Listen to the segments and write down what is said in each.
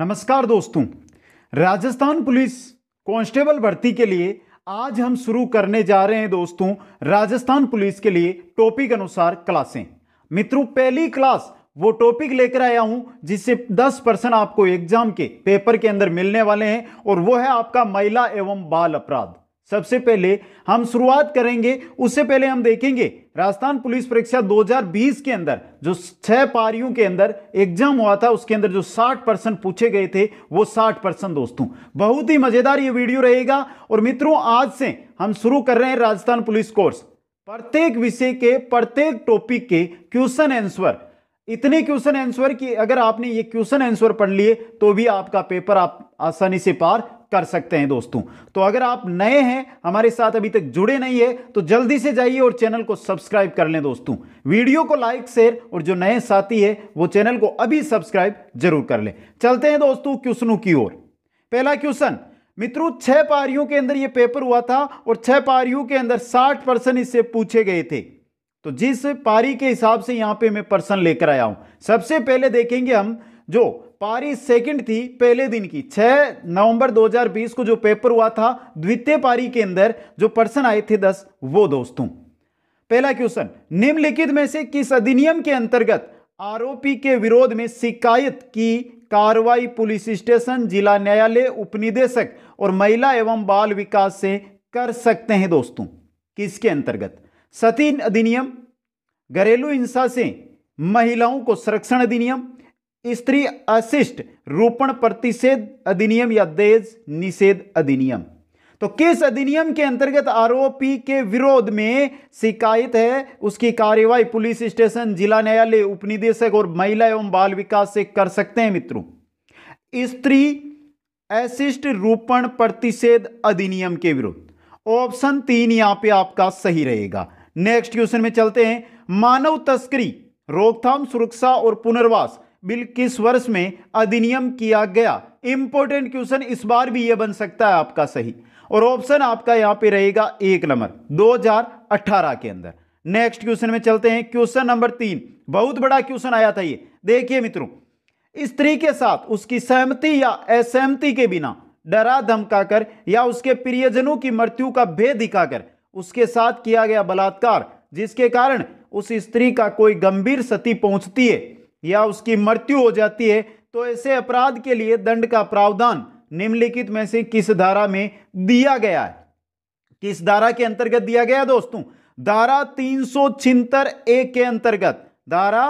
नमस्कार दोस्तों Rajasthan police constable भर्ती के लिए आज हम शुरू करने जा रहे हैं दोस्तों राजस्थान पुलिस के लिए टॉपिक अनुसार क्लासें मित्रों पहली क्लास वो टॉपिक लेकर आया हूं जिससे 10 परसेंट आपको एग्जाम के पेपर के अंदर मिलने वाले हैं और वो है आपका महिला एवं बाल अपराध सबसे पहले हम शुरुआत करेंगे उससे पहले हम देखेंगे राजस्थान पुलिस परीक्षा 2020 के अंदर जो छह पारियों के अंदर एग्जाम हुआ था उसके अंदर जो 60 परसेंट पूछे गए थे वो 60 परसेंट दोस्तों बहुत ही मजेदार ये वीडियो रहेगा और मित्रों आज से हम शुरू कर रहे हैं राजस्थान पुलिस कोर्स प्रत्येक विषय के प्रत्येक टॉपिक के क्वेश्चन आंसर इतने क्वेश्चन आंसर कि अगर आपने ये क्वेश्चन आंसर पढ़ लिए तो भी आपका पेपर आप आसानी से पार कर सकते हैं दोस्तों तो अगर आप नए हैं हमारे साथ अभी तक जुड़े नहीं है तो जल्दी से जाइए और चैनल को सब्सक्राइब कर लें दोस्तों वीडियो को लाइक शेयर और जो नए साथी है वो चैनल को अभी सब्सक्राइब जरूर कर लें चलते हैं दोस्तों क्वेश्चनों की ओर पहला क्वेश्चन मित्रों छह पारियों के अंदर ये पेपर हुआ था और छह पारियों के अंदर साठ परसेंट इससे पूछे गए थे तो जिस पारी के हिसाब से यहां पे मैं पर्सन लेकर आया हूं सबसे पहले देखेंगे हम जो पारी सेकंड थी पहले दिन की 6 नवंबर 2020 को जो पेपर हुआ था द्वितीय पारी के अंदर जो पर्सन आए थे 10 वो दोस्तों पहला क्वेश्चन निम्नलिखित में से किस अधिनियम के अंतर्गत आरोपी के विरोध में शिकायत की कार्रवाई पुलिस स्टेशन जिला न्यायालय उपनिदेशक और महिला एवं बाल विकास से कर सकते हैं दोस्तों किसके अंतर्गत सती अधिनियम घरेलू हिंसा से महिलाओं को संरक्षण अधिनियम स्त्री अशिष्ट रोपण प्रतिषेध अधिनियम या देश निषेध अधिनियम तो किस अधिनियम के अंतर्गत आरोपी के विरोध में शिकायत है उसकी कार्यवाही पुलिस स्टेशन जिला न्यायालय उपनिदेशक और महिला एवं बाल विकास से कर सकते हैं मित्रों स्त्री अशिष्ट रूपण प्रतिषेध अधिनियम के विरुद्ध ऑप्शन तीन यहां पे आपका सही रहेगा नेक्स्ट क्वेश्चन में चलते हैं मानव तस्करी रोकथाम सुरक्षा और पुनर्वास बिल किस वर्ष में अधिनियम किया गया इंपॉर्टेंट क्वेश्चन इस बार भी यह बन सकता है आपका सही और ऑप्शन आपका यहां पे रहेगा एक नंबर 2018 के अंदर नेक्स्ट क्वेश्चन में चलते हैं क्वेश्चन नंबर तीन बहुत बड़ा क्वेश्चन आया था ये देखिए मित्रों स्त्री के साथ उसकी सहमति या असहमति के बिना डरा धमकाकर या उसके प्रियजनों की मृत्यु का भेद दिखाकर उसके साथ किया गया बलात्कार जिसके कारण उस स्त्री का कोई गंभीर क्षति पहुंचती है या उसकी मृत्यु हो जाती है तो ऐसे अपराध के लिए दंड का प्रावधान निम्नलिखित में से किस धारा में दिया गया है किस धारा के अंतर्गत दिया गया दोस्तों धारा तीन सौ छिंतर ए के अंतर्गत धारा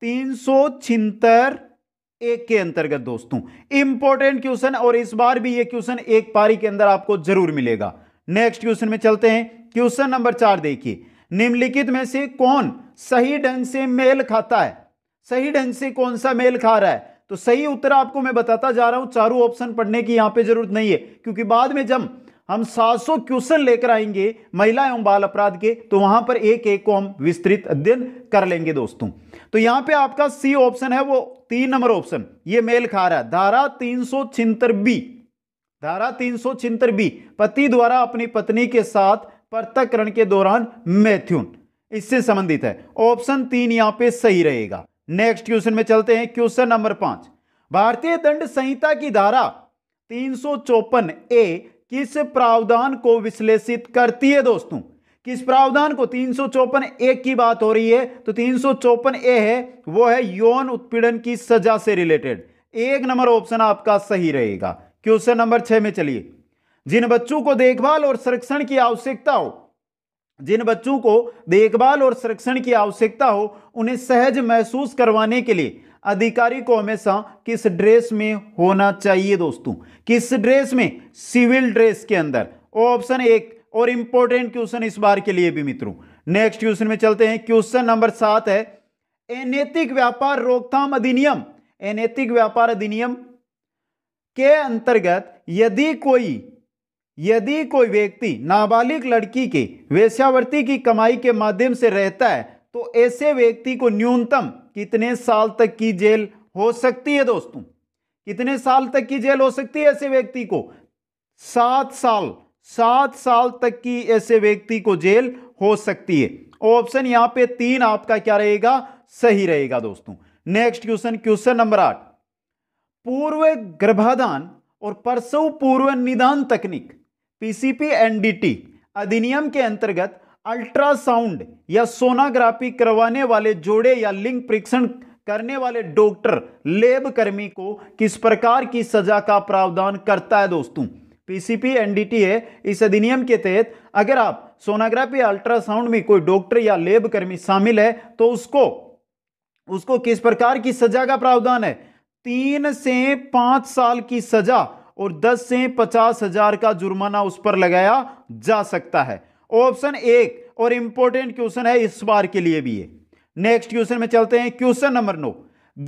तीन सौ छिंतर एक के अंतर्गत दोस्तों इंपॉर्टेंट क्वेश्चन और इस बार भी ये क्वेश्चन एक पारी के अंदर आपको जरूर मिलेगा नेक्स्ट क्वेश्चन में चलते हैं क्वेश्चन नंबर चार देखिए निम्नलिखित में से कौन सही ढंग से मेल खाता है सही ढंग से कौन सा मेल खा रहा है तो सही उत्तर आपको मैं बताता जा रहा हूं चारों ऑप्शन पढ़ने की यहां पे जरूरत नहीं है क्योंकि बाद में जब हम 700 क्वेश्चन लेकर आएंगे महिला एवं बाल अपराध के तो वहां पर एक एक को हम विस्तृत अध्ययन कर लेंगे दोस्तों तो यहां पे आपका सी ऑप्शन है वो तीन नंबर ऑप्शन ये मेल खा रहा है धारा तीन सौ बी धारा तीन सौ बी पति द्वारा अपनी पत्नी के साथ पृथककरण के दौरान मैथ्यून इससे संबंधित है ऑप्शन तीन यहां पर सही रहेगा नेक्स्ट क्वेश्चन में चलते हैं क्वेश्चन नंबर पांच भारतीय दंड संहिता की धारा तीन ए किस प्रावधान को विश्लेषित करती है दोस्तों किस प्रावधान को तीन ए की बात हो रही है तो तीन ए है वो है यौन उत्पीड़न की सजा से रिलेटेड एक नंबर ऑप्शन आपका सही रहेगा क्वेश्चन नंबर छह में चलिए जिन बच्चों को देखभाल और संरक्षण की आवश्यकता हो जिन बच्चों को देखभाल और संरक्षण की आवश्यकता हो उन्हें सहज महसूस करवाने के लिए अधिकारी को हमेशा किस ड्रेस में होना चाहिए दोस्तों किस ड्रेस में सिविल ड्रेस के अंदर ऑप्शन एक और इंपॉर्टेंट क्वेश्चन इस बार के लिए भी मित्रों नेक्स्ट क्वेश्चन में चलते हैं क्वेश्चन नंबर सात है अनैतिक व्यापार रोकथाम अधिनियम अनैतिक व्यापार अधिनियम के अंतर्गत यदि कोई यदि कोई व्यक्ति नाबालिग लड़की के वेश्यावृत्ति की कमाई के माध्यम से रहता है तो ऐसे व्यक्ति को न्यूनतम कितने साल तक की जेल हो सकती है दोस्तों कितने साल तक की जेल हो सकती है ऐसे व्यक्ति को सात साल सात साल तक की ऐसे व्यक्ति को जेल हो सकती है ऑप्शन यहां पे तीन आपका क्या रहेगा सही रहेगा दोस्तों नेक्स्ट क्वेश्चन क्वेश्चन नंबर आठ पूर्व गर्भाधान और परसव पूर्व निदान तकनीक पीसीपी एनडीटी अधिनियम के अंतर्गत अल्ट्रासाउंड या सोनाग्राफी करवाने वाले जोड़े या लिंग परीक्षण करने वाले डॉक्टर लेब कर्मी को किस प्रकार की सजा का प्रावधान करता है दोस्तों पीसीपी एनडीटी है इस अधिनियम के तहत अगर आप सोनाग्राफी या अल्ट्रासाउंड में कोई डॉक्टर या लेब कर्मी शामिल है तो उसको उसको किस प्रकार की सजा का प्रावधान है तीन से पांच साल की सजा और 10 से पचास हजार का जुर्माना उस पर लगाया जा सकता है ऑप्शन एक और इंपॉर्टेंट क्वेश्चन है इस बार के लिए भी ये नेक्स्ट क्वेश्चन में चलते हैं क्वेश्चन नंबर नौ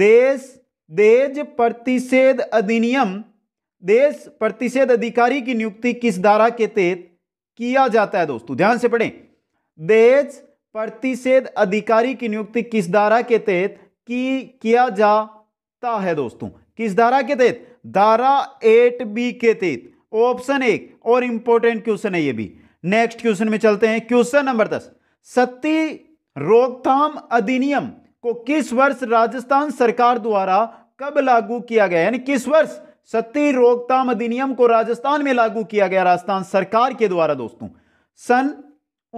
देश देज प्रतिषेध अधिनियम देश प्रतिषेध अधिकारी की नियुक्ति किस धारा के तहत किया जाता है दोस्तों ध्यान से पढ़ें देश प्रतिषेध अधिकारी की नियुक्ति किस धारा के तहत की किया जाता है दोस्तों किस धारा के तहत धारा एट बी के तहत ऑप्शन एक और इंपॉर्टेंट क्वेश्चन है ये भी नेक्स्ट क्वेश्चन में चलते हैं क्वेश्चन नंबर दस सत्ती रोकथाम अधिनियम को किस वर्ष राजस्थान सरकार द्वारा कब लागू किया गया यानी किस वर्ष सत्ती रोकथाम अधिनियम को राजस्थान में लागू किया गया राजस्थान सरकार के द्वारा दोस्तों सन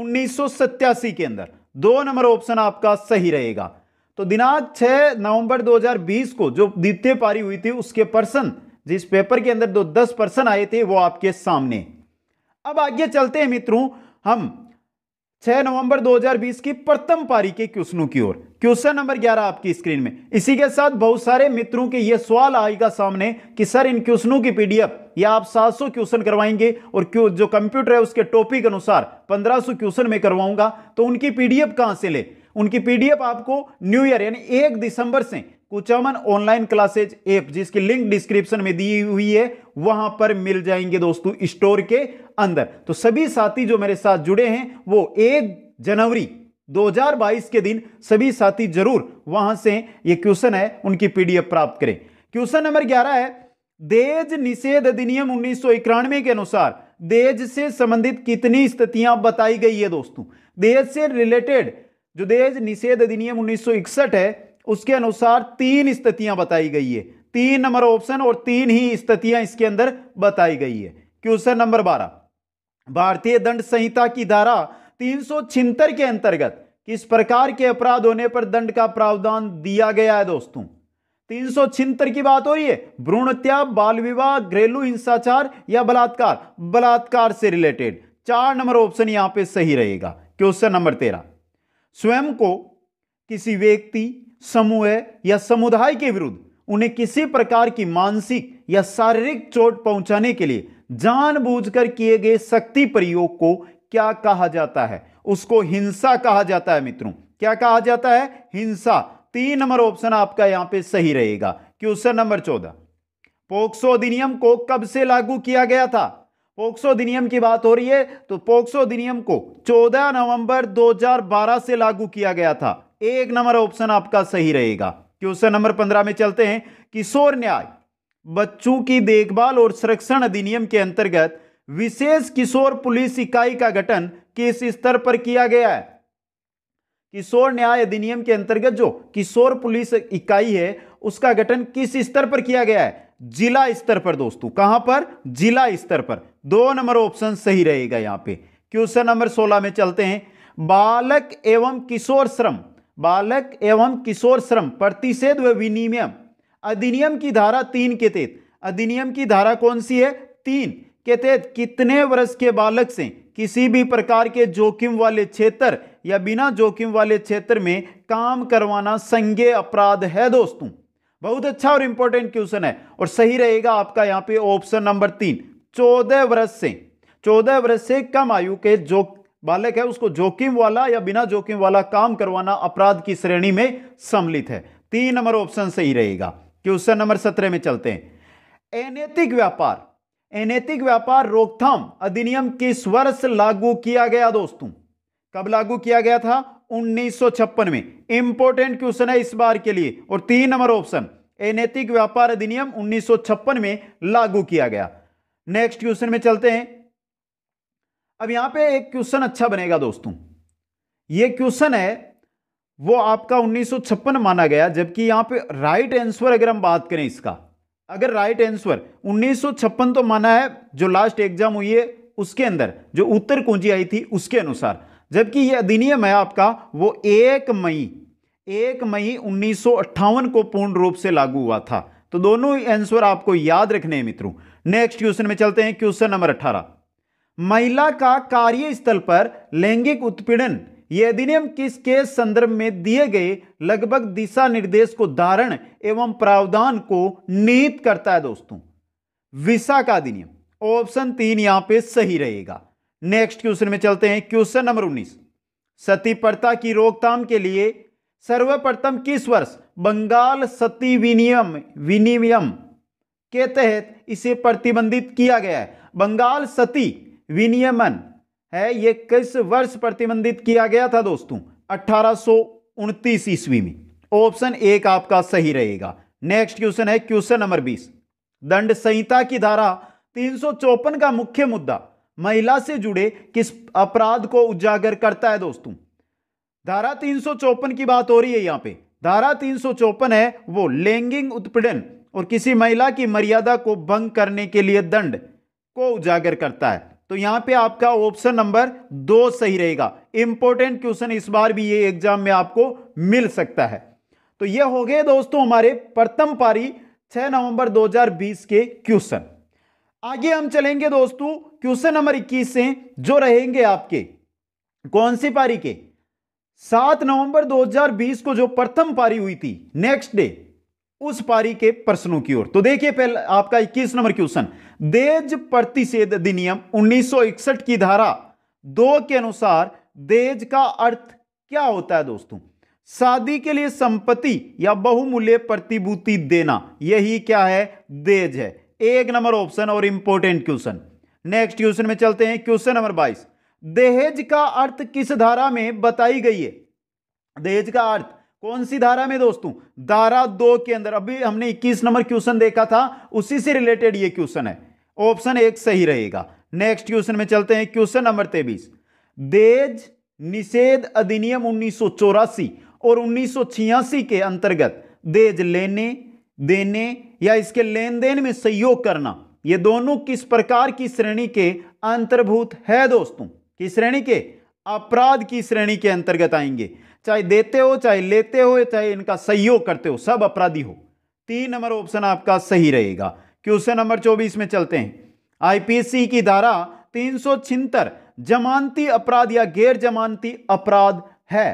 उन्नीस के अंदर दो नंबर ऑप्शन आपका सही रहेगा तो दिनांक 6 नवंबर 2020 को जो द्वितीय पारी हुई थी उसके पर्सन जिस पेपर के अंदर दो दस पर्सन आए थे वो आपके सामने अब आगे चलते हैं मित्रों हम 6 नवंबर 2020 की प्रथम पारी के क्वेश्चनों की ओर क्वेश्चन नंबर 11 आपकी स्क्रीन में इसी के साथ बहुत सारे मित्रों के ये सवाल आएगा सामने कि सर इन क्वेश्चनों की पीडीएफ या आप 700 क्वेश्चन करवाएंगे और क्यों जो कंप्यूटर है उसके टॉपिक अनुसार 1500 क्वेश्चन में करवाऊंगा तो उनकी पीडीएफ कहां से ले उनकी पीडीएफ आपको न्यू ईयर यानी एक दिसंबर से कुचामन ऑनलाइन क्लासेज ऐप जिसकी लिंक डिस्क्रिप्शन में दी हुई है वहां पर मिल जाएंगे दोस्तों स्टोर के अंदर तो सभी साथी जो मेरे साथ जुड़े हैं वो एक जनवरी 2022 के दिन सभी साथी जरूर वहां से ये क्वेश्चन है उनकी पीडीएफ प्राप्त करें क्वेश्चन नंबर 11 है देज निषेध अधिनियम उन्नीस के अनुसार देज से संबंधित कितनी स्थितियां बताई गई है दोस्तों देज से रिलेटेड जो दहेज निषेध अधिनियम 1961 है उसके अनुसार तीन स्थितियां बताई गई है तीन नंबर ऑप्शन और तीन ही स्थितियां इसके अंदर बताई गई है क्वेश्चन नंबर बारह भारतीय दंड संहिता की धारा तीन के अंतर्गत किस प्रकार के अपराध होने पर दंड का प्रावधान दिया गया है दोस्तों तीन सौ छिहत्तर की बात हो रही है भ्रूण हत्या बाल विवाह घरेलू हिंसाचार या बलात्कार बलात्कार से रिलेटेड चार नंबर ऑप्शन यहां पे सही रहेगा क्वेश्चन नंबर तेरह स्वयं को किसी व्यक्ति समूह या समुदाय के विरुद्ध उन्हें किसी प्रकार की मानसिक या शारीरिक चोट पहुंचाने के लिए जानबूझकर किए गए शक्ति प्रयोग को क्या कहा जाता है उसको हिंसा कहा जाता है मित्रों क्या कहा जाता है हिंसा तीन नंबर ऑप्शन आपका यहां पे सही रहेगा क्वेश्चन नंबर चौदह पोक्सो अधिनियम को कब से लागू किया गया था पोक्सो अधिनियम की बात हो रही है तो पोक्सो अधिनियम को 14 नवंबर 2012 से लागू किया गया था एक नंबर ऑप्शन आपका सही रहेगा क्वेश्चन नंबर 15 में चलते हैं किशोर न्याय बच्चों की देखभाल और संरक्षण अधिनियम के अंतर्गत विशेष किशोर पुलिस इकाई का गठन किस स्तर पर किया गया है किशोर न्याय अधिनियम के अंतर्गत जो किशोर पुलिस इकाई है उसका गठन किस स्तर पर किया गया है जिला स्तर पर दोस्तों कहां पर जिला स्तर पर दो नंबर ऑप्शन सही रहेगा यहां पे क्वेश्चन नंबर 16 में चलते हैं बालक एवं किशोर श्रम बालक एवं किशोर श्रम प्रतिषेध व विनिमय अधिनियम की धारा तीन के तहत अधिनियम की धारा कौन सी है तीन के तहत कितने वर्ष के बालक से किसी भी प्रकार के जोखिम वाले क्षेत्र या बिना जोखिम वाले क्षेत्र में काम करवाना संज्ञे अपराध है दोस्तों बहुत अच्छा और इंपॉर्टेंट क्वेश्चन है और सही रहेगा आपका यहां पे ऑप्शन नंबर तीन चौदह वर्ष से चौदह वर्ष से कम आयु के जो बालक है उसको जोखिम वाला या बिना जोखिम वाला काम करवाना अपराध की श्रेणी में सम्मिलित है तीन नंबर ऑप्शन सही रहेगा क्वेश्चन नंबर सत्रह में चलते हैं अनैतिक व्यापार अनैतिक व्यापार रोकथाम अधिनियम किस वर्ष लागू किया गया दोस्तों कब लागू किया गया था 1956 में इंपॉर्टेंट क्वेश्चन है इस बार के लिए और तीन नंबर ऑप्शन अनैतिक व्यापार अधिनियम 1956 में लागू किया गया नेक्स्ट क्वेश्चन में चलते हैं अब यहां पे एक क्वेश्चन अच्छा बनेगा दोस्तों ये क्वेश्चन है वो आपका 1956 माना गया जबकि यहां पे राइट आंसर अगर हम बात करें इसका अगर राइट आंसर 1956 तो माना है जो लास्ट एग्जाम हुई है उसके अंदर जो उत्तर कुंजी आई थी उसके अनुसार जबकि ये अधिनियम है आपका वो एक मई एक मई उन्नीस को पूर्ण रूप से लागू हुआ था तो दोनों आंसर आपको याद रखने हैं मित्रों नेक्स्ट क्वेश्चन में चलते हैं क्वेश्चन नंबर अठारह महिला का कार्यस्थल पर लैंगिक उत्पीड़न ये अधिनियम किसके संदर्भ में दिए गए लगभग दिशा निर्देश को धारण एवं प्रावधान को निहित करता है दोस्तों विशा का अधिनियम ऑप्शन तीन यहां पे सही रहेगा नेक्स्ट क्वेश्चन में चलते हैं क्वेश्चन नंबर उन्नीस सती प्रथा की रोकथाम के लिए सर्वप्रथम किस वर्ष बंगाल सती विनियम विनियम के तहत इसे प्रतिबंधित किया गया है बंगाल सती विनियमन है यह किस वर्ष प्रतिबंधित किया गया था दोस्तों अठारह ईस्वी में ऑप्शन एक आपका सही रहेगा नेक्स्ट क्वेश्चन है क्वेश्चन नंबर बीस दंड संहिता की धारा तीन का मुख्य मुद्दा महिला से जुड़े किस अपराध को उजागर करता है दोस्तों धारा तीन की बात हो रही है यहां पे धारा तीन है वो लैंगिंग उत्पीड़न और किसी महिला की मर्यादा को भंग करने के लिए दंड को उजागर करता है तो यहां पे आपका ऑप्शन नंबर दो सही रहेगा इंपॉर्टेंट क्वेश्चन इस बार भी ये एग्जाम में आपको मिल सकता है तो ये हो गए दोस्तों हमारे प्रथम पारी 6 नवंबर 2020 के क्वेश्चन आगे हम चलेंगे दोस्तों क्वेश्चन नंबर 21 से जो रहेंगे आपके कौन सी पारी के सात नवंबर 2020 को जो प्रथम पारी हुई थी नेक्स्ट डे उस पारी के प्रश्नों की ओर तो देखिए पहले आपका 21 नंबर क्वेश्चन देज प्रतिषेध अधिनियम 1961 की धारा दो के अनुसार देज का अर्थ क्या होता है दोस्तों शादी के लिए संपत्ति या बहुमूल्य प्रतिभूति देना यही क्या है देज है एक नंबर ऑप्शन और इंपॉर्टेंट क्वेश्चन नेक्स्ट क्वेश्चन में चलते हैं क्वेश्चन नंबर बाईस दहेज का अर्थ किस धारा में बताई गई है दहेज का अर्थ कौन सी धारा में दोस्तों धारा दो के अंदर अभी हमने 21 नंबर क्वेश्चन देखा था उसी से रिलेटेड ये क्वेश्चन है ऑप्शन एक सही रहेगा नेक्स्ट क्वेश्चन में चलते हैं क्वेश्चन नंबर तेबीस दहेज निषेध अधिनियम उन्नीस और उन्नीस के अंतर्गत दहेज लेने देने या इसके लेन देन में सहयोग करना ये दोनों किस प्रकार की श्रेणी के अंतर्भूत है दोस्तों किस श्रेणी के अपराध की श्रेणी के अंतर्गत आएंगे चाहे देते हो चाहे लेते हो चाहे इनका सहयोग करते हो सब अपराधी हो तीन नंबर ऑप्शन आपका सही रहेगा क्वेश्चन नंबर चौबीस में चलते हैं आईपीसी की धारा तीन सौ छिहत्तर जमानती अपराध या गैर जमानती अपराध है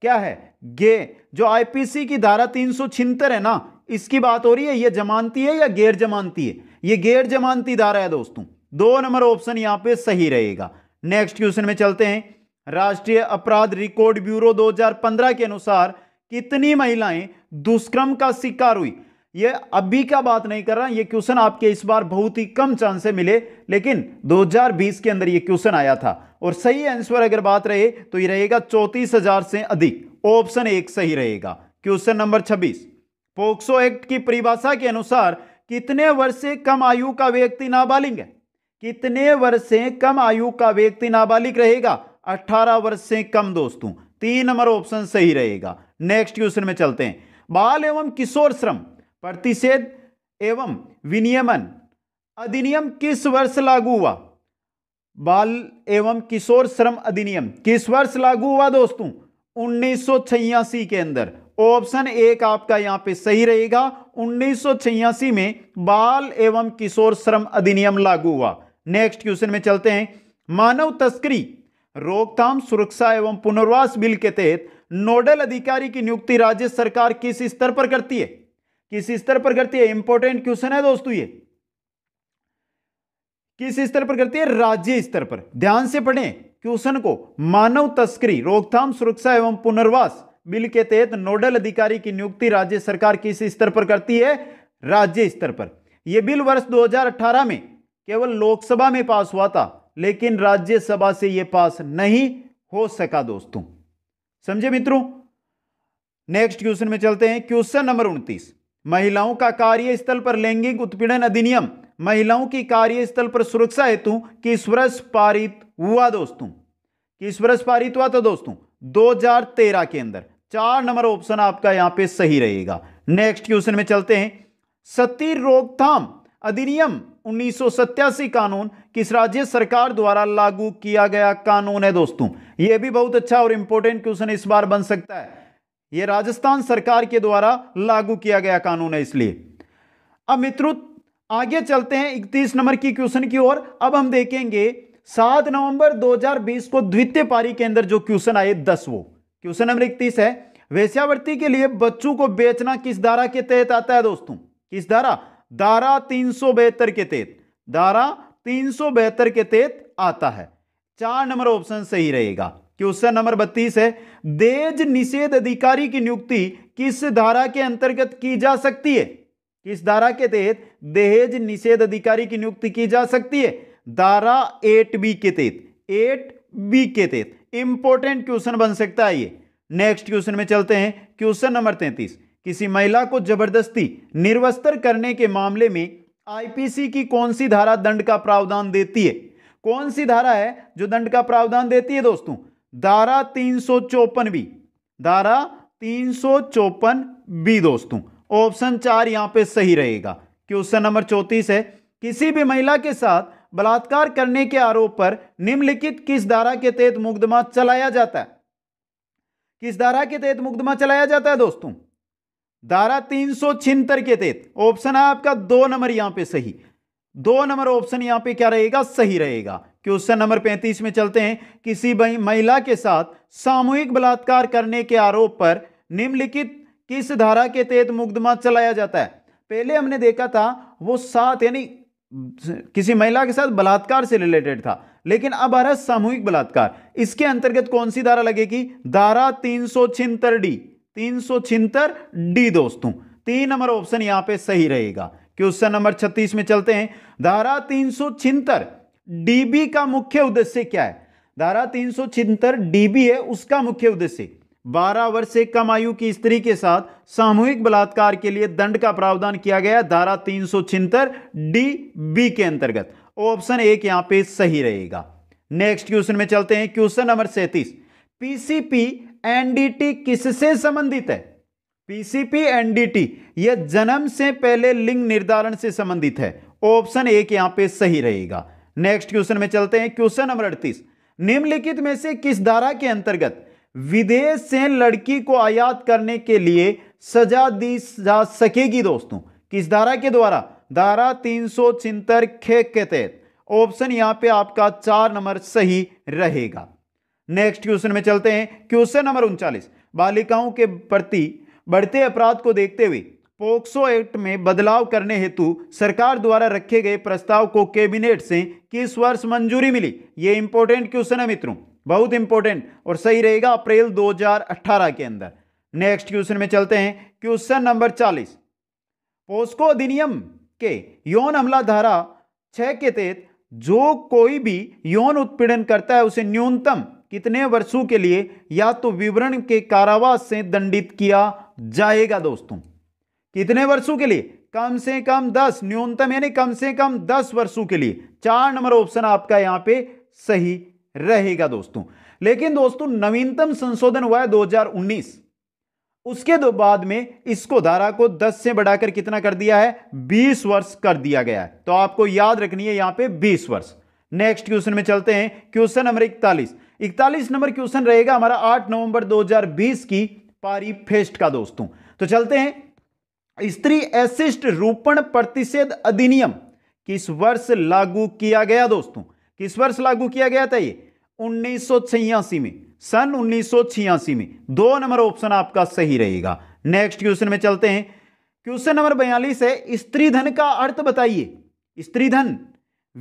क्या है गे जो आईपीसी की धारा तीन सौ छिहत्तर है ना इसकी बात हो रही है ये जमानती है या गैर जमानती है ये गैर जमानती धारा है दोस्तों दो नंबर ऑप्शन यहां पे सही रहेगा नेक्स्ट क्वेश्चन में चलते हैं राष्ट्रीय अपराध रिकॉर्ड ब्यूरो 2015 के अनुसार कितनी महिलाएं दुष्कर्म का शिकार हुई ये अभी का बात नहीं कर रहा ये क्वेश्चन आपके इस बार बहुत ही कम चांस से मिले लेकिन 2020 के अंदर ये क्वेश्चन आया था और सही आंसर अगर बात रहे तो ये रहेगा चौंतीस हजार से अधिक ऑप्शन एक सही रहेगा क्वेश्चन नंबर छब्बीस पोक्सो एक्ट की परिभाषा के अनुसार कितने वर्ष से कम आयु का व्यक्ति नाबालिग है कितने वर्ष से कम आयु का व्यक्ति नाबालिग रहेगा 18 वर्ष से कम दोस्तों तीन नंबर ऑप्शन सही रहेगा नेक्स्ट क्वेश्चन में चलते हैं बाल एवं किशोर श्रम प्रतिषेध एवं विनियमन अधिनियम किस वर्ष लागू हुआ बाल एवं किशोर श्रम अधिनियम किस वर्ष लागू हुआ दोस्तों उन्नीस के अंदर ऑप्शन एक आपका यहां पे सही रहेगा उन्नीस में बाल एवं किशोर श्रम अधिनियम लागू हुआ नेक्स्ट क्वेश्चन में चलते हैं मानव तस्करी रोकथाम सुरक्षा एवं पुनर्वास बिल के तहत नोडल अधिकारी की नियुक्ति राज्य सरकार किस स्तर पर करती है किस स्तर पर करती है इंपॉर्टेंट क्वेश्चन है दोस्तों ये किस स्तर पर करती है राज्य स्तर पर ध्यान से पढ़ें क्वेश्चन को मानव तस्करी रोकथाम सुरक्षा एवं पुनर्वास बिल के तहत नोडल अधिकारी की नियुक्ति राज्य सरकार किस स्तर पर करती है राज्य स्तर पर यह बिल वर्ष 2018 में केवल लोकसभा में पास हुआ था लेकिन राज्यसभा से यह पास नहीं हो सका दोस्तों समझे मित्रों नेक्स्ट क्वेश्चन में चलते हैं क्वेश्चन नंबर उनतीस महिलाओं का कार्यस्थल पर लैंगिक उत्पीड़न अधिनियम महिलाओं की कार्यस्थल पर सुरक्षा हेतु किस वर्ष पारित हुआ दोस्तों किस वर्ष पारित हुआ था दोस्तों 2013 के अंदर चार नंबर ऑप्शन आपका यहां पे सही रहेगा नेक्स्ट क्वेश्चन में चलते हैं सती रोकथाम अधिनियम उन्नीस कानून किस राज्य सरकार द्वारा लागू किया गया कानून है दोस्तों यह भी बहुत अच्छा और इंपॉर्टेंट क्वेश्चन इस बार बन सकता है यह राजस्थान सरकार के द्वारा लागू किया गया कानून है इसलिए अब मित्रों आगे चलते हैं इकतीस नंबर की क्वेश्चन की ओर अब हम देखेंगे सात नवंबर 2020 को द्वितीय पारी के अंदर जो क्वेश्चन आए दस वो क्वेश्चन नंबर इकतीस है वेश्यावृत्ति के लिए बच्चों को बेचना किस धारा के तहत आता है दोस्तों किस धारा धारा तीन के तहत धारा तीन के तहत आता है चार नंबर ऑप्शन सही रहेगा क्वेश्चन नंबर बत्तीस है देज निषेध अधिकारी की नियुक्ति किस धारा के अंतर्गत की जा सकती है किस धारा के तहत दहेज निषेध अधिकारी की नियुक्ति की जा सकती है धारा एट बी के तहत एट बी के तहत इंपॉर्टेंट क्वेश्चन बन सकता है ये नेक्स्ट क्वेश्चन में चलते हैं क्वेश्चन नंबर तैंतीस किसी महिला को जबरदस्ती निर्वस्त्र करने के मामले में आईपीसी की कौन सी धारा दंड का प्रावधान देती है कौन सी धारा है जो दंड का प्रावधान देती है दोस्तों धारा तीन सौ चौपन बी धारा तीन सौ चौपन बी दोस्तों ऑप्शन चार यहां पे सही रहेगा क्वेश्चन नंबर चौतीस है किसी भी महिला के साथ बलात्कार करने के आरोप पर निम्नलिखित किस धारा के तहत मुकदमा चलाया जाता है किस धारा के तहत मुकदमा चलाया जाता है दोस्तों धारा तीन सौ छिहत्तर के तहत ऑप्शन है आपका दो नंबर यहां पे सही दो नंबर ऑप्शन यहां पे क्या रहेगा सही रहेगा क्वेश्चन नंबर पैंतीस में चलते हैं किसी महिला के साथ सामूहिक बलात्कार करने के आरोप पर निम्नलिखित किस धारा के तहत मुकदमा चलाया जाता है पहले हमने देखा था वो सात यानी किसी महिला के साथ बलात्कार से रिलेटेड था लेकिन अब आ रहा है सामूहिक बलात्कार इसके अंतर्गत कौन सी धारा लगेगी धारा तीन सौ छिंतर डी तीन सौ छिंतर डी दोस्तों तीन नंबर ऑप्शन यहां पे सही रहेगा क्वेश्चन नंबर छत्तीस में चलते हैं धारा तीन सौ छिंतर डीबी का मुख्य उद्देश्य क्या है धारा तीन सौ छिंतर डीबी है उसका मुख्य उद्देश्य बारह वर्ष से कम आयु की स्त्री के साथ सामूहिक बलात्कार के लिए दंड का प्रावधान किया गया धारा तीन सौ छिहत्तर डी बी के अंतर्गत ऑप्शन एक यहां पे सही रहेगा नेक्स्ट क्वेश्चन में चलते हैं क्वेश्चन नंबर सैतीस पीसीपी एनडीटी किससे संबंधित है पीसीपी एनडीटी यह जन्म से पहले लिंग निर्धारण से संबंधित है ऑप्शन एक यहां पे सही रहेगा नेक्स्ट क्वेश्चन में चलते हैं क्वेश्चन नंबर अड़तीस निम्नलिखित में से किस धारा के अंतर्गत विदेश से लड़की को आयात करने के लिए सजा दी जा सकेगी दोस्तों किस धारा के द्वारा धारा तीन सौ छिहत्तर खे के तहत ऑप्शन यहां पे आपका चार नंबर सही रहेगा नेक्स्ट क्वेश्चन में चलते हैं क्वेश्चन नंबर उनचालीस बालिकाओं के प्रति बढ़ते अपराध को देखते हुए पोक्सो एक्ट में बदलाव करने हेतु सरकार द्वारा रखे गए प्रस्ताव को कैबिनेट से किस वर्ष मंजूरी मिली ये इंपॉर्टेंट क्वेश्चन है मित्रों बहुत इंपॉर्टेंट और सही रहेगा अप्रैल 2018 के अंदर नेक्स्ट क्वेश्चन में चलते हैं क्वेश्चन नंबर 40 पोस्को अधिनियम के यौन हमला धारा छह के तहत जो कोई भी यौन उत्पीड़न करता है उसे न्यूनतम कितने वर्षों के लिए या तो विवरण के कारावास से दंडित किया जाएगा दोस्तों कितने वर्षों के लिए कम से कम दस न्यूनतम यानी कम से कम दस वर्षों के लिए चार नंबर ऑप्शन आपका यहां पे सही रहेगा दोस्तों लेकिन दोस्तों नवीनतम संशोधन हुआ है 2019 उसके दो बाद में इसको धारा को 10 से बढ़ाकर कितना कर दिया है 20 वर्ष कर दिया गया है तो आपको याद रखनी है यहां पे 20 वर्ष नेक्स्ट क्वेश्चन में चलते हैं क्वेश्चन नंबर इकतालीस इकतालीस नंबर क्वेश्चन रहेगा हमारा आठ नवंबर 2020 की पारी फेस्ट का दोस्तों तो चलते हैं स्त्री एसिस्ट रूपण प्रतिषेध अधिनियम किस वर्ष लागू किया गया दोस्तों किस वर्ष लागू किया गया था ये उन्नीस में सन उन्नीस में दो नंबर ऑप्शन आपका सही रहेगा नेक्स्ट क्वेश्चन में चलते हैं क्वेश्चन नंबर बयालीस है स्त्री धन का अर्थ बताइए स्त्री धन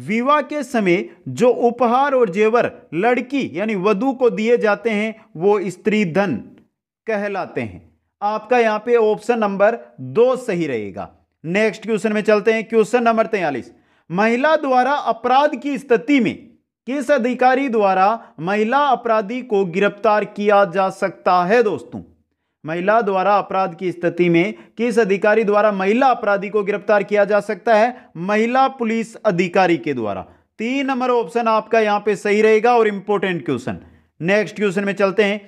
विवाह के समय जो उपहार और जेवर लड़की यानी वधु को दिए जाते हैं वो स्त्री धन कहलाते हैं आपका यहां पे ऑप्शन नंबर दो सही रहेगा नेक्स्ट क्वेश्चन में चलते हैं क्वेश्चन नंबर तेयालीस महिला द्वारा अपराध की स्थिति में किस अधिकारी द्वारा महिला अपराधी को गिरफ्तार किया जा सकता है दोस्तों महिला द्वारा अपराध की स्थिति में किस अधिकारी द्वारा महिला अपराधी को गिरफ्तार किया जा सकता है महिला पुलिस अधिकारी के द्वारा तीन नंबर ऑप्शन आपका यहां पे सही रहेगा और इंपॉर्टेंट क्वेश्चन नेक्स्ट क्वेश्चन में चलते हैं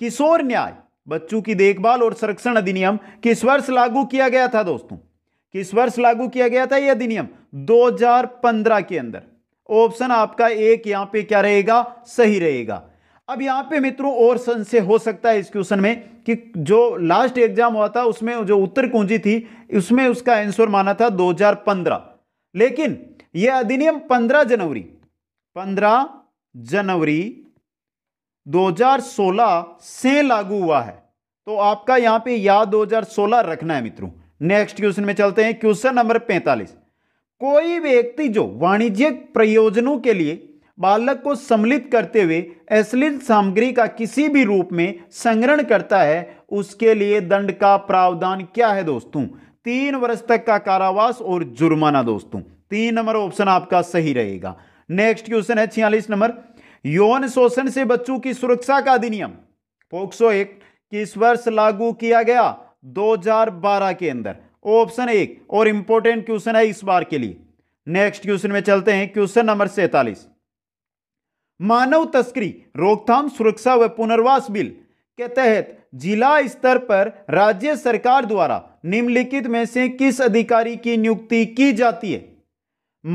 किशोर न्याय बच्चों की देखभाल और संरक्षण अधिनियम किस वर्ष लागू किया गया था दोस्तों किस वर्ष लागू किया गया था यह अधिनियम 2015 के अंदर ऑप्शन आपका एक यहां पे क्या रहेगा सही रहेगा अब यहां पे मित्रों और संशय हो सकता है इस क्वेश्चन में कि जो लास्ट एग्जाम हुआ था उसमें जो उत्तर कुंजी थी उसमें उसका आंसर माना था 2015 लेकिन यह अधिनियम 15 जनवरी 15 जनवरी 2016 से लागू हुआ है तो आपका यहां पे याद 2016 रखना है मित्रों नेक्स्ट क्वेश्चन में चलते हैं क्वेश्चन नंबर पैंतालीस कोई व्यक्ति जो वाणिज्यिक प्रयोजनों के लिए बालक को सम्मिलित करते हुए अश्लील सामग्री का किसी भी रूप में संग्रहण करता है उसके लिए दंड का प्रावधान क्या है दोस्तों तीन वर्ष तक का कारावास और जुर्माना दोस्तों तीन नंबर ऑप्शन आपका सही रहेगा नेक्स्ट क्वेश्चन है छियालीस नंबर यौन शोषण से बच्चों की सुरक्षा का अधिनियम पोक्सो एक्ट किस वर्ष लागू किया गया 2012 के अंदर ऑप्शन एक और इंपॉर्टेंट क्वेश्चन है इस बार के लिए नेक्स्ट क्वेश्चन में चलते हैं क्वेश्चन नंबर सैतालीस मानव तस्करी रोकथाम सुरक्षा व पुनर्वास बिल के तहत जिला स्तर पर राज्य सरकार द्वारा निम्नलिखित में से किस अधिकारी की नियुक्ति की जाती है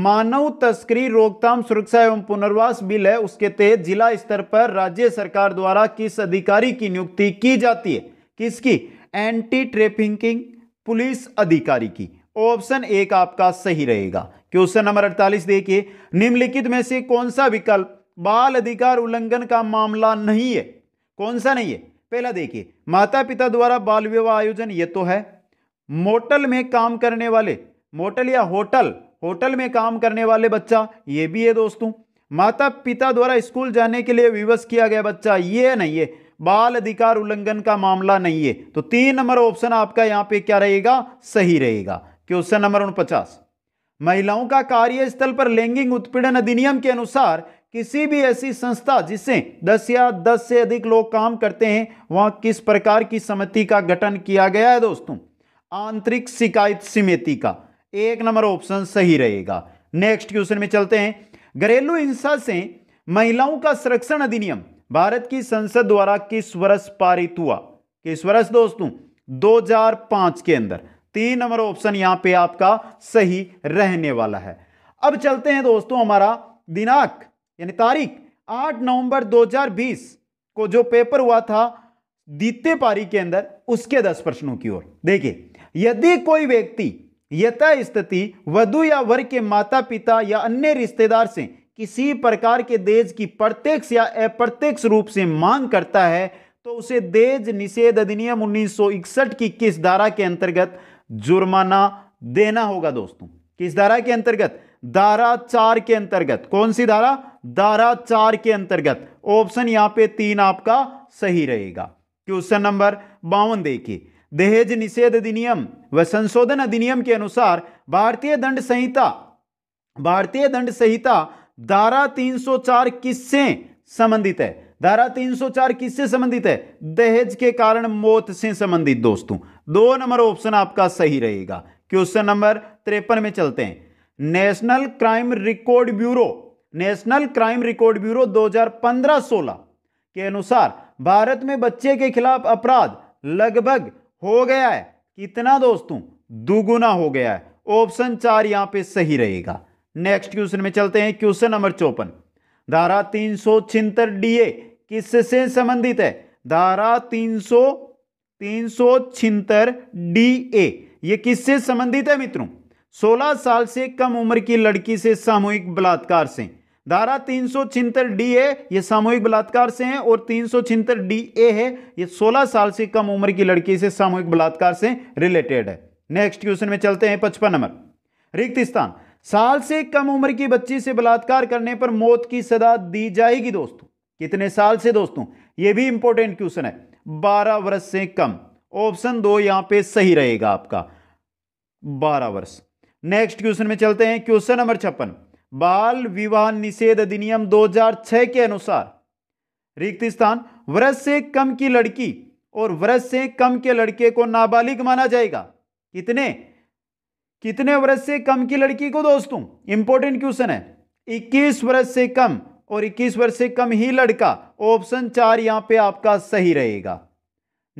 मानव तस्करी रोकथाम सुरक्षा एवं पुनर्वास बिल है उसके तहत जिला स्तर पर राज्य सरकार द्वारा किस अधिकारी की नियुक्ति की जाती है किसकी एंटी ट्रैफिकिंग पुलिस अधिकारी की ऑप्शन एक आपका सही रहेगा क्वेश्चन नंबर अड़तालीस देखिए निम्नलिखित में से कौन सा विकल्प बाल अधिकार उल्लंघन का मामला नहीं है कौन सा नहीं है पहला देखिए माता पिता द्वारा बाल विवाह आयोजन ये तो है मोटल में काम करने वाले मोटल या होटल होटल में काम करने वाले बच्चा ये भी है दोस्तों माता पिता द्वारा स्कूल जाने के लिए विवश किया गया बच्चा ये नहीं है बाल अधिकार उल्लंघन का मामला नहीं है तो तीन नंबर ऑप्शन आपका यहां पे क्या रहेगा सही रहेगा क्वेश्चन नंबर उनपचास महिलाओं का कार्यस्थल पर लैंगिक उत्पीड़न अधिनियम के अनुसार किसी भी ऐसी संस्था जिससे दस या दस से अधिक लोग काम करते हैं वहां किस प्रकार की समिति का गठन किया गया है दोस्तों आंतरिक शिकायत समिति का एक नंबर ऑप्शन सही रहेगा नेक्स्ट क्वेश्चन में चलते हैं घरेलू हिंसा से महिलाओं का संरक्षण अधिनियम भारत की संसद द्वारा किस वर्ष पारित हुआ किस वर्ष दोस्तों 2005 के अंदर तीन नंबर ऑप्शन यहां पे आपका सही रहने वाला है अब चलते हैं दोस्तों हमारा दिनांक यानी तारीख 8 नवंबर 2020 को जो पेपर हुआ था द्वितीय पारी के अंदर उसके 10 प्रश्नों की ओर देखिए यदि कोई व्यक्ति यथा स्थिति वधु या वर के माता पिता या अन्य रिश्तेदार से किसी प्रकार के देज की प्रत्यक्ष या अप्रत्यक्ष रूप से मांग करता है तो उसे देज निषेध अधिनियम 1961 की किस धारा के अंतर्गत जुर्माना देना होगा दोस्तों किस धारा के अंतर्गत धारा चार के अंतर्गत कौन सी धारा धारा चार के अंतर्गत ऑप्शन यहां पे तीन आपका सही रहेगा क्वेश्चन नंबर बावन देखिए दहेज निषेध अधिनियम व संशोधन अधिनियम के अनुसार भारतीय दंड संहिता भारतीय दंड संहिता धारा 304 किससे संबंधित है धारा 304 किससे संबंधित है दहेज के कारण मौत से संबंधित दोस्तों दो नंबर ऑप्शन आपका सही रहेगा क्वेश्चन नंबर तिरपन में चलते हैं national crime record bureau national crime record bureau 2015-16 के अनुसार भारत में बच्चे के खिलाफ अपराध लगभग हो गया है कितना दोस्तों दुगुना हो गया है ऑप्शन चार यहां पे सही रहेगा नेक्स्ट क्वेश्चन में चलते हैं क्वेश्चन नंबर चौपन धारा तीन सौ छिहत्तर डीए किससे संबंधित है धारा तीन सौ तीन सौ छिहत्तर डी ए ये किससे संबंधित है मित्रों 16 साल से कम उम्र की लड़की से सामूहिक बलात्कार से धारा तीन सौ छिहत्तर डी ए ये सामूहिक बलात्कार से है और तीन सौ छिहत्तर डी ए है ये 16 साल से कम उम्र की लड़की से सामूहिक बलात्कार से रिलेटेड है नेक्स्ट क्वेश्चन में चलते हैं पचपन नंबर रिक्त स्थान साल से कम उम्र की बच्ची से बलात्कार करने पर मौत की सजा दी जाएगी दोस्तों कितने साल से दोस्तों ये भी इंपॉर्टेंट क्वेश्चन है बारह वर्ष से कम ऑप्शन दो यहां पे सही रहेगा आपका बारह वर्ष नेक्स्ट क्वेश्चन में चलते हैं क्वेश्चन नंबर छप्पन बाल विवाह निषेध अधिनियम 2006 के अनुसार रिक्त स्थान वर्ष से कम की लड़की और वर्ष से कम के लड़के को नाबालिग माना जाएगा कितने कितने वर्ष से कम की लड़की को दोस्तों इंपॉर्टेंट क्वेश्चन है 21 वर्ष से कम और 21 वर्ष से कम ही लड़का ऑप्शन चार यहां पे आपका सही रहेगा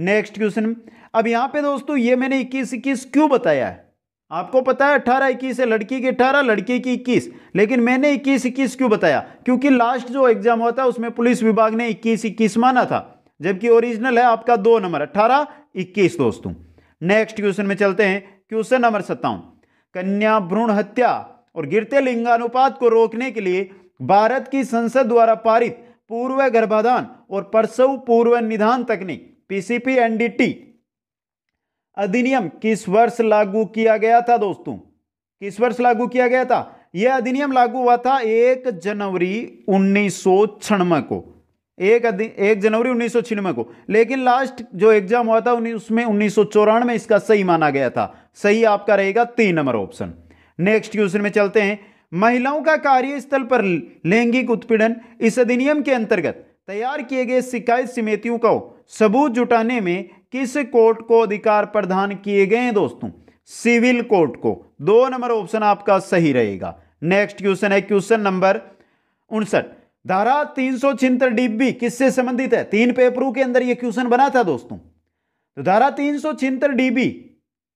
नेक्स्ट क्वेश्चन अब यहां पे दोस्तों ये मैंने 21 21 क्यों बताया है आपको पता है अठारह इक्कीस है लड़की की अठारह लड़के की इक्कीस लेकिन मैंने इक्कीस इक्कीस क्यों बताया क्योंकि लास्ट जो एग्जाम हुआ था उसमें पुलिस विभाग ने इक्कीस इक्कीस माना था जबकि ओरिजिनल है आपका दो नंबर अठारह इक्कीस दोस्तों नेक्स्ट क्वेश्चन में चलते हैं क्वेश्चन नंबर सत्तावन कन्या भ्रूण हत्या और गिरते लिंगानुपात को रोकने के लिए भारत की संसद द्वारा पारित पूर्व गर्भाधान और प्रसव पूर्व निधान तकनीक पीसीपी एनडीटी अधिनियम किस वर्ष लागू किया गया था दोस्तों किस वर्ष लागू किया गया था यह अधिनियम लागू हुआ था एक जनवरी उन्नीस को एक एक जनवरी उन्नीस को लेकिन लास्ट जो एग्जाम हुआ था उसमें उन्नीस चौरानवे इसका सही माना गया था सही आपका रहेगा तीन नंबर ऑप्शन नेक्स्ट क्वेश्चन में चलते हैं महिलाओं का कार्यस्थल पर लैंगिक उत्पीड़न इस अधिनियम के अंतर्गत तैयार किए गए शिकायत समितियों को सबूत जुटाने में किस कोर्ट को अधिकार प्रदान किए गए हैं दोस्तों सिविल कोर्ट को दो नंबर ऑप्शन आपका सही रहेगा नेक्स्ट क्वेश्चन है क्वेश्चन नंबर उनसठ धारा तीन सौ छिहत्तर डिब्बी किससे संबंधित है तीन पेपरों के अंदर यह क्वेश्चन बना था दोस्तों तो धारा तीन सौ छिहत्तर डीबी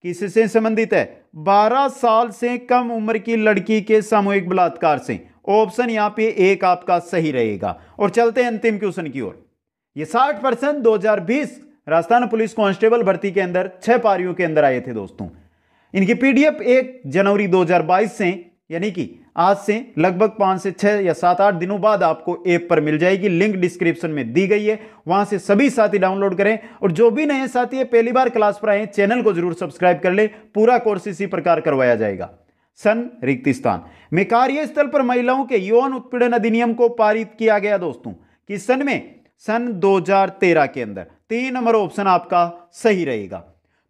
किससे संबंधित है 12 साल से कम उम्र की लड़की के सामूहिक बलात्कार से ऑप्शन यहां पे एक आपका सही रहेगा और चलते हैं अंतिम क्वेश्चन की ओर ये 60 परसेंट दो राजस्थान पुलिस कांस्टेबल भर्ती के अंदर छह पारियों के अंदर आए थे दोस्तों इनकी पीडीएफ एक जनवरी 2022 से यानी कि आज से लगभग पाँच से छः या सात आठ दिनों बाद आपको ऐप पर मिल जाएगी लिंक डिस्क्रिप्शन में दी गई है वहाँ से सभी साथी डाउनलोड करें और जो भी नए साथी है पहली बार क्लास पर आए चैनल को जरूर सब्सक्राइब कर लें पूरा कोर्स इसी प्रकार करवाया जाएगा सन रिक्तिस्तान में कार्यस्थल पर महिलाओं के यौन उत्पीड़न अधिनियम को पारित किया गया दोस्तों कि सन में सन 2013 के अंदर तीन नंबर ऑप्शन आपका सही रहेगा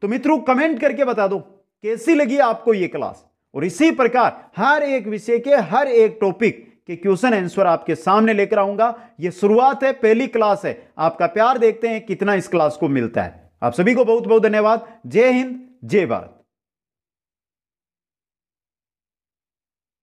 तो मित्रों कमेंट करके बता दो कैसी लगी आपको ये क्लास और इसी प्रकार हर एक विषय के हर एक टॉपिक के क्वेश्चन आंसर आपके सामने लेकर आऊंगा यह शुरुआत है पहली क्लास है आपका प्यार देखते हैं कितना इस क्लास को मिलता है आप सभी को बहुत बहुत धन्यवाद जय हिंद जय भारत